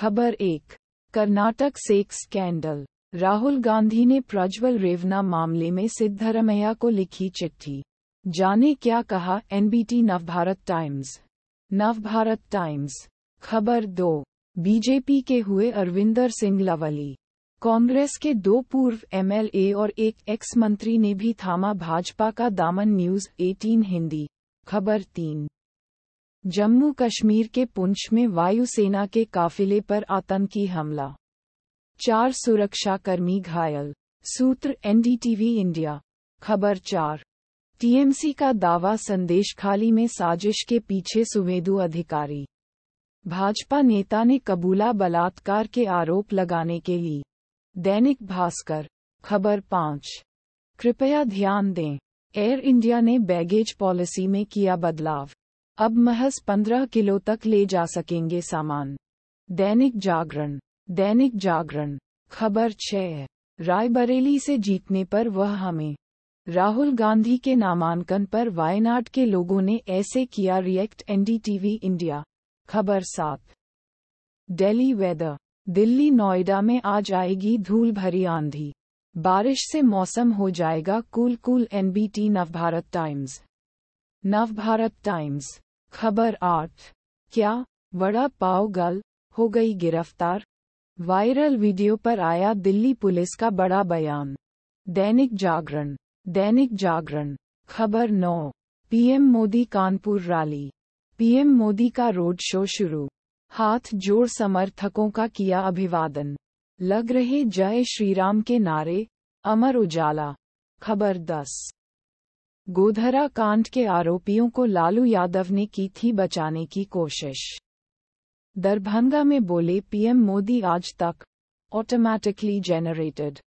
खबर एक Karnataka sex scandal Rahul Gandhi ने प्रज्वल रेवना मामले में सिद्धरमैया को लिखी चिट्ठी जाने क्या कहा NBT Navbharat Times Navbharat Times खबर दो बीजेपी के हुए अरविंदर सिंह लवली कांग्रेस के दो पूर्व एमएलए और एक एक्स मंत्री ने भी थामा भाजपा का दामन न्यूज 18 हिंदी खबर तीन जम्मू कश्मीर के पुंछ में वायुसेना के काफिले पर आतंकी हमला चार सुरक्षाकर्मी घायल सूत्र एनडीटीवी इंडिया खबर चार टीएमसी का दावा संदेश खाली में साजिश के पीछे सुवेदु अधिकारी भाजपा नेता ने कबूला बलात्कार के आरोप लगाने के लिए दैनिक भास्कर खबर पाँच कृपया ध्यान दें एयर इंडिया ने बैगेज पॉलिसी में किया बदलाव अब महज पंद्रह किलो तक ले जा सकेंगे सामान दैनिक जागरण दैनिक जागरण खबर छह रायबरेली से जीतने पर वह हमें राहुल गांधी के नामांकन पर वायनाड के लोगों ने ऐसे किया रिएक्ट एनडीटीवी इंडिया खबर सात डेली वेदर दिल्ली नोएडा में आज आएगी धूल भरी आंधी बारिश से मौसम हो जाएगा cool cool NBT Navbharat Times Navbharat Times खबर आठ क्या वड़ा पाव गर्ल हो गई गिरफ्तार वायरल वीडियो पर आया दिल्ली पुलिस का बड़ा बयान दैनिक जागरण दैनिक जागरण खबर नौ PM Modi Kanpur rally PM Modi का रोड शो शुरू हाथ जोड़ समर्थकों का किया अभिवादन लग रहे जय श्रीराम के नारे अमर उजाला खबर दस गोधरा कांड के आरोपियों को लालू यादव ने की थी बचाने की कोशिश दरभंगा में बोले पीएम मोदी आज तक ऑटोमैटिकली जेनरेटेड